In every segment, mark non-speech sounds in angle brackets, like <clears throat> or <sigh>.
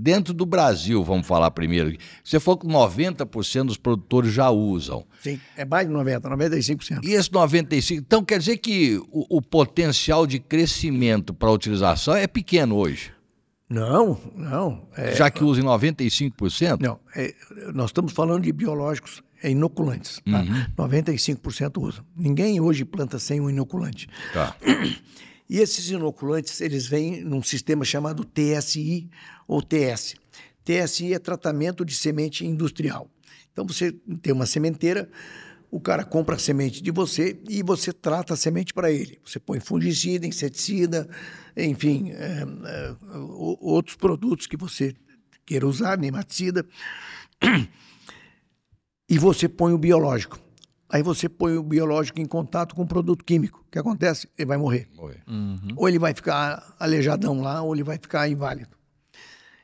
Dentro do Brasil, vamos falar primeiro. Você falou que 90% dos produtores já usam. Sim, é mais de 90%, 95%. E esse 95%, então quer dizer que o, o potencial de crescimento para a utilização é pequeno hoje? Não, não. É, já que usem 95%? Não, é, nós estamos falando de biológicos é inoculantes. Tá? Uhum. 95% usam. Ninguém hoje planta sem um inoculante. Tá. <clears throat> E esses inoculantes, eles vêm num sistema chamado TSI ou TS. TSI é tratamento de semente industrial. Então você tem uma sementeira, o cara compra a semente de você e você trata a semente para ele. Você põe fungicida, inseticida, enfim, é, é, outros produtos que você queira usar, nematicida, e você põe o biológico. Aí você põe o biológico em contato com o produto químico. O que acontece? Ele vai morrer. Uhum. Ou ele vai ficar aleijadão lá, ou ele vai ficar inválido.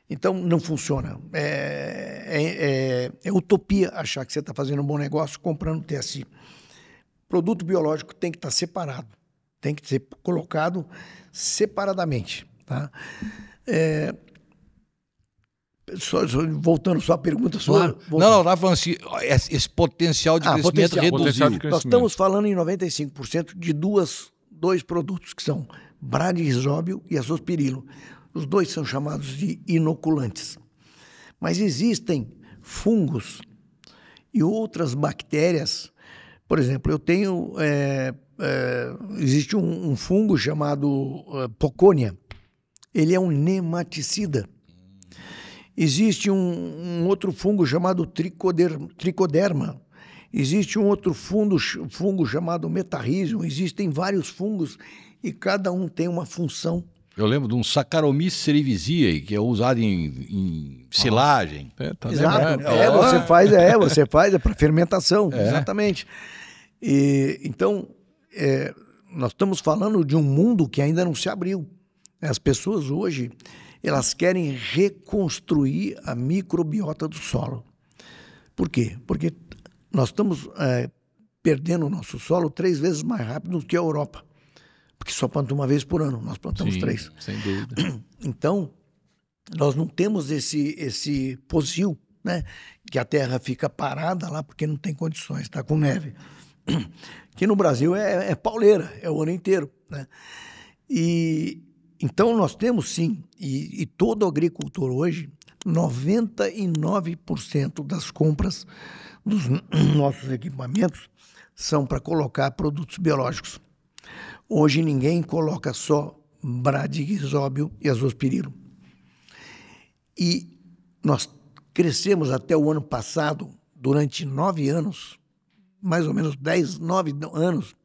Então, não funciona. É, é, é, é utopia achar que você está fazendo um bom negócio comprando TSI. Produto biológico tem que estar tá separado, tem que ser colocado separadamente. Tá? É, só, só, voltando à sua pergunta, sua, não, não, não, estava falando assim, esse potencial de ah, crescimento potencial. Potencial crescimento. Nós estamos falando em 95% de duas, dois produtos, que são bradisóbio e azospirilo. Os dois são chamados de inoculantes. Mas existem fungos e outras bactérias. Por exemplo, eu tenho. É, é, existe um, um, fungo chamado é, eh, pocônia. Ele é um nematicida. Existe um, um outro fungo chamado tricoderma, tricoderma. Existe um outro fundo, fungo chamado metarrhizium. Existem vários fungos e cada um tem uma função. Eu lembro de um Saccharomyces cerevisiae, que é usado em, em silagem. É, tá Exato. É, é, você faz, é, você faz, é para fermentação, é. exatamente. E, então, é, nós estamos falando de um mundo que ainda não se abriu. As pessoas hoje elas querem reconstruir a microbiota do solo. Por quê? Porque nós estamos é, perdendo o nosso solo três vezes mais rápido do que a Europa. Porque só planta uma vez por ano, nós plantamos Sim, três. Sem dúvida. <clears throat> Então, nós não temos esse, esse posil, né? que a terra fica parada lá porque não tem condições, está com neve. <clears throat> Que no Brasil é, é pauleira, é o ano inteiro. Né? E então, nós temos sim, e, e todo agricultor hoje, 99% das compras dos <clears throat> nossos equipamentos são para colocar produtos biológicos. Hoje ninguém coloca só bradigrisóbio e azospirilo. E nós crescemos até o ano passado, durante nove anos, mais ou menos dez, nove anos,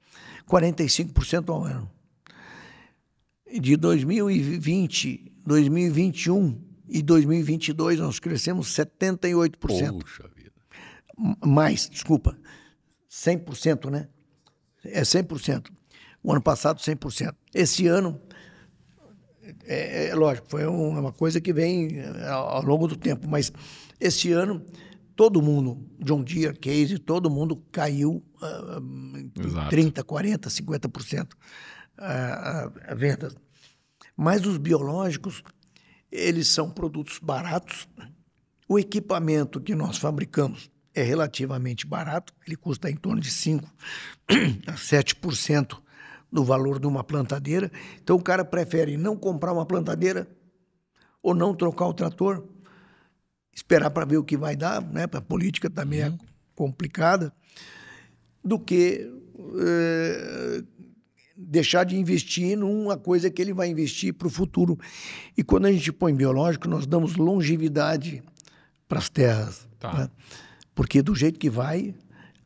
45% ao ano de 2020, 2021 e 2022, nós crescemos 78%. Puxa vida. Mais, desculpa, 100%, né? É 100%. O ano passado, 100%. Esse ano, é, é, é lógico, foi um, é uma coisa que vem é, ao, ao longo do tempo, mas esse ano todo mundo, John Deere, Casey, todo mundo caiu uh, 30%, 40%, 50% a, a venda. Mas os biológicos, eles são produtos baratos. Né? O equipamento que nós fabricamos é relativamente barato, ele custa em torno de 5 <coughs> a 7% do valor de uma plantadeira. Então o cara prefere não comprar uma plantadeira ou não trocar o trator, esperar para ver o que vai dar, né? A política também é uhum. é complicada, do que eh, deixar de investir numa coisa que ele vai investir para o futuro. E quando a gente põe biológico, nós damos longevidade para as terras. Tá. Né? Porque do jeito que vai,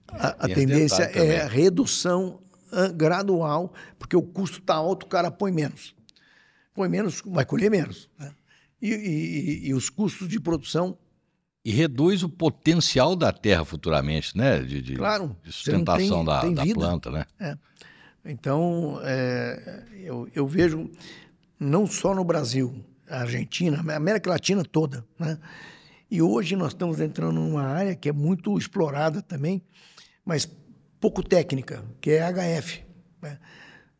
a, a tendência é a redução gradual, porque o custo está alto, o cara põe menos. Põe menos, vai colher menos. Né? E, e, e os custos de produção e reduz o potencial da terra futuramente, né? De, de, claro, de sustentação tem, da, tem da planta, né? É. Então, é, eu, eu, vejo não só no Brasil, a Argentina, a América Latina toda, né? E hoje nós estamos entrando numa área que é muito explorada também, mas pouco técnica, que é a HF. Né?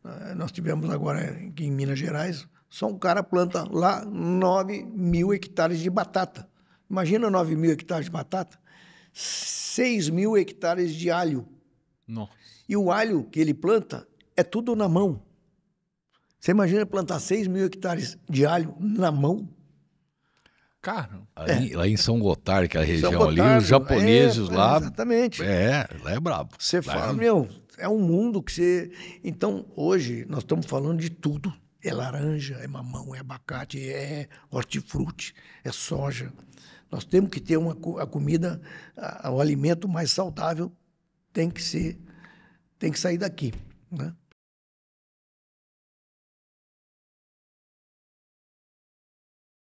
Ah, nós tivemos agora aqui em Minas Gerais, só um cara planta lá 9 mil hectares de batata. Imagina 9 mil hectares de batata, 6 mil hectares de alho. Nossa. E o alho que ele planta é tudo na mão. Você imagina plantar 6 mil hectares de alho na mão? Cara, ali, é. lá em São Gotardo, é a região Gotardo, ali, os é, japoneses é, lá. Exatamente. É, lá é brabo. Você é fala, é... meu, é um mundo que você. Então, hoje, nós estamos falando de tudo: é laranja, é mamão, é abacate, é hortifruti, é soja. Nós temos que ter uma, a comida, a, o alimento mais saudável tem que ser tem que sair daqui, né?